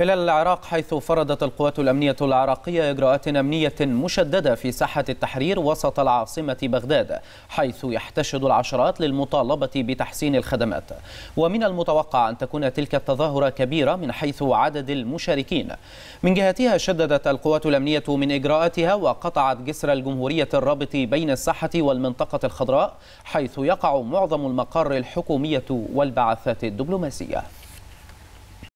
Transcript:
إلى العراق حيث فرضت القوات الأمنية العراقية إجراءات أمنية مشددة في ساحة التحرير وسط العاصمة بغداد حيث يحتشد العشرات للمطالبة بتحسين الخدمات ومن المتوقع أن تكون تلك التظاهرة كبيرة من حيث عدد المشاركين من جهتها شددت القوات الأمنية من إجراءاتها وقطعت جسر الجمهورية الرابط بين الساحة والمنطقة الخضراء حيث يقع معظم المقر الحكومية والبعثات الدبلوماسية